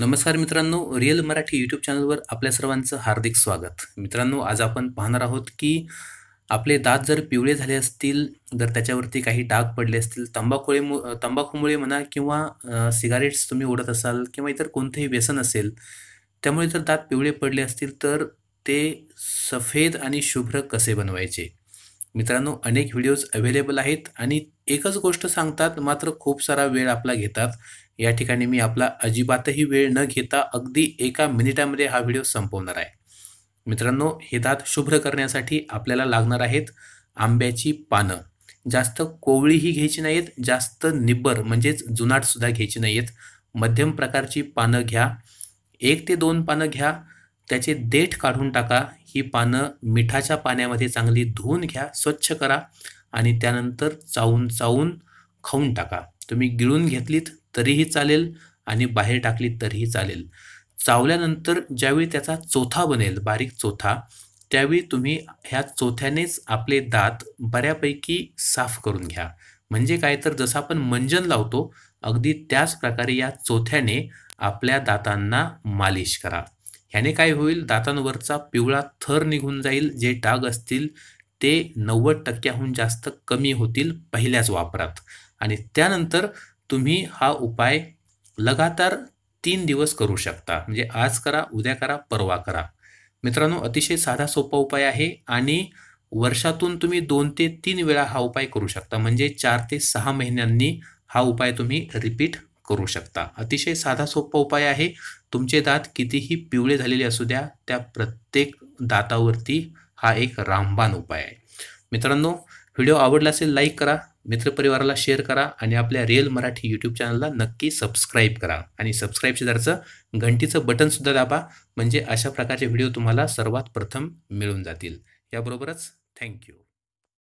नमस्कार मित्रांनो real Marathi YouTube चॅनलवर आपल्या सर्वांचं हार्दिक स्वागत मित्रांनो आज आपण पाहणार आहोत की आपले दात जर पिवळे झाले असतील जर त्याच्यावरती काही डाग पडले असतील तंबाखुळे तंबाखूमुळे म्हणा किंवा सिगारेट्स तुम्ही ओढत असाल किंवा इतर कोणतेही व्यसन असेल त्यामुळे जर दात पिवळे पडले असतील तर ते सफेद आणि शुभ्र कसे बनवायचे मित्रांनो अनेक व्हिडिओज अवेलेबल आहेत आणि एकच गोष्ट सांगतात मात्र खूप सारा वेळ आपला घेतात या ठिकाणी मी आपला अजिबातही वेळ न घेता अगदी एका मिनिटामध्ये हा व्हिडिओ संपवणार आहे मित्रांनो हे दात शुभ्र करण्यासाठी आपल्याला लागणार आहेत आंब्याची पानं जास्त कोवळीही घ्यायची नाहीत जास्त निब्बर म्हणजेच जुनाटसुद्धा घ्यायची नाहीत मध्यम प्रकारची पानं घ्या एक ते दोन पानं घ्या त्याचे देठ काढून टाका ही पानं मिठाच्या पाण्यामध्ये चांगली धुवून घ्या स्वच्छ करा आणि त्यानंतर चावून चावून खाऊन टाका तुम्ही गिळून घेतलीत तरीही चालेल आणि बाहेर टाकली तरीही चालेल चावल्यानंतर ज्यावेळी त्याचा चोथा बनेल बारीक चोथा त्यावेळी तुम्ही ह्या चोथ्यानेच आपले दात बऱ्यापैकी साफ करून घ्या म्हणजे काय तर जसं आपण मंजन लावतो अगदी त्याच प्रकारे या चोथ्याने आपल्या दातांना मालिश करा ह्याने काय होईल दातांवरचा पिवळा थर निघून जाईल जे डाग असतील ते नव्वद टक्क्याहून जास्त कमी होतील पहिल्याच वापरात आणि त्यानंतर तुम्ही हा उपाय लगातार तीन दिवस करू शकता म्हणजे आज करा उद्या करा परवा करा मित्रांनो अतिशय साधा सोपा उपाय आहे आणि वर्षातून तुम्ही दोन ते तीन वेळा हा उपाय करू शकता म्हणजे चार ते सहा महिन्यांनी हा उपाय तुम्ही रिपीट करू शकता अतिशय साधा सोपा उपाय आहे तुमचे दात कितीही पिवळे झालेले असू द्या त्या प्रत्येक दातावरती हा एक रामबाण उपाय आहे मित्रांनो व्हिडिओ आवडला असेल लाईक करा मित्रपरिवाराला शेअर करा आणि आपल्या रिअल मराठी यूट्यूब चॅनलला नक्की सबस्क्राईब करा आणि सबस्क्राईब शेजारचं घंटीचं बटनसुद्धा दाबा म्हणजे अशा प्रकारचे व्हिडिओ तुम्हाला सर्वात प्रथम मिळून जातील याबरोबरच थँक्यू